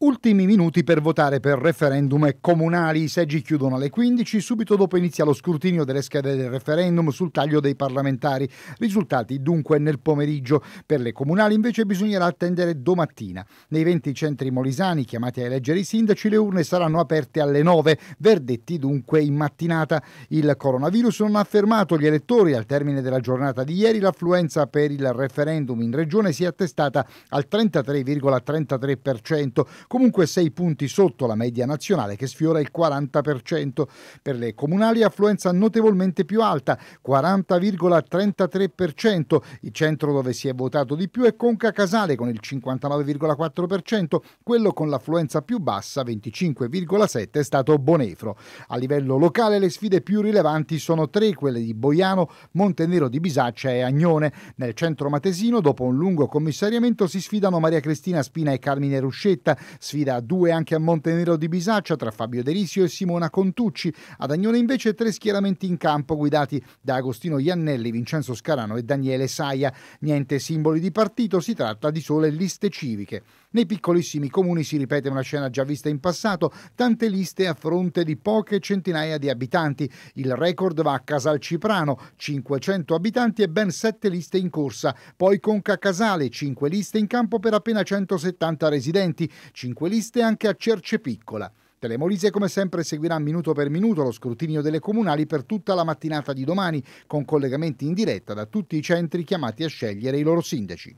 Ultimi minuti per votare per referendum comunali. I seggi chiudono alle 15. Subito dopo inizia lo scrutinio delle schede del referendum sul taglio dei parlamentari. Risultati dunque nel pomeriggio. Per le comunali invece bisognerà attendere domattina. Nei 20 centri molisani chiamati a eleggere i sindaci le urne saranno aperte alle 9. Verdetti dunque in mattinata. Il coronavirus non ha fermato gli elettori. Al termine della giornata di ieri l'affluenza per il referendum in regione si è attestata al 33,33% comunque 6 punti sotto la media nazionale che sfiora il 40%. Per le comunali affluenza notevolmente più alta, 40,33%, il centro dove si è votato di più è Conca Casale con il 59,4%, quello con l'affluenza più bassa 25,7% è stato Bonefro. A livello locale le sfide più rilevanti sono tre, quelle di Boiano, Montenero di Bisaccia e Agnone. Nel centro matesino, dopo un lungo commissariamento, si sfidano Maria Cristina Spina e Carmine Ruscetta, Sfida a due anche a Montenero di Bisaccia tra Fabio Derisio e Simona Contucci. Ad Agnone invece tre schieramenti in campo guidati da Agostino Iannelli, Vincenzo Scarano e Daniele Saia. Niente simboli di partito, si tratta di sole liste civiche. Nei piccolissimi comuni si ripete una scena già vista in passato, tante liste a fronte di poche centinaia di abitanti. Il record va a Casalciprano, 500 abitanti e ben 7 liste in corsa, poi Conca Casale, 5 liste in campo per appena 170 residenti, 5 5 liste anche a Cerce Piccola. Telemolise come sempre seguirà minuto per minuto lo scrutinio delle comunali per tutta la mattinata di domani con collegamenti in diretta da tutti i centri chiamati a scegliere i loro sindaci.